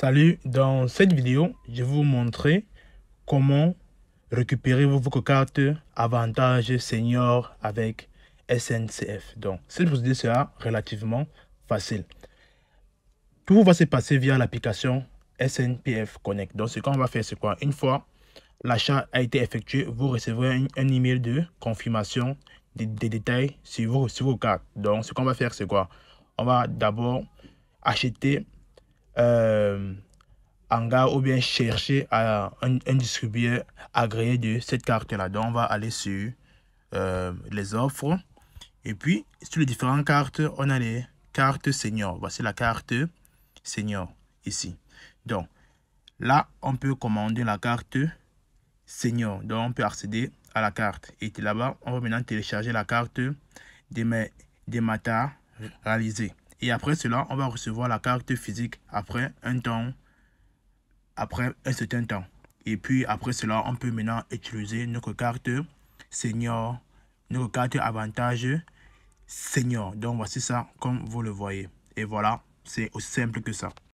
Salut, dans cette vidéo, je vais vous montrer comment récupérer vos cartes avantage senior avec SNCF. Donc, cette procédure sera relativement facile. Tout va se passer via l'application SNPF Connect. Donc, ce qu'on va faire, c'est quoi Une fois l'achat a été effectué, vous recevrez un, email de confirmation des, détails vos, sur vos cartes. Donc, ce qu'on va faire, c'est quoi On va d'abord acheter euh, gars ou bien chercher à, un, un distributeur agréé de cette carte-là. Donc, on va aller sur euh, les offres. Et puis, sur les différentes cartes, on a les cartes senior. Voici la carte senior ici. Donc, là, on peut commander la carte senior. Donc, on peut accéder à la carte. Et là-bas, on va maintenant télécharger la carte des réalisés et après cela, on va recevoir la carte physique après un temps, après un certain temps. Et puis après cela, on peut maintenant utiliser notre carte senior, notre carte avantage senior. Donc voici ça comme vous le voyez. Et voilà, c'est aussi simple que ça.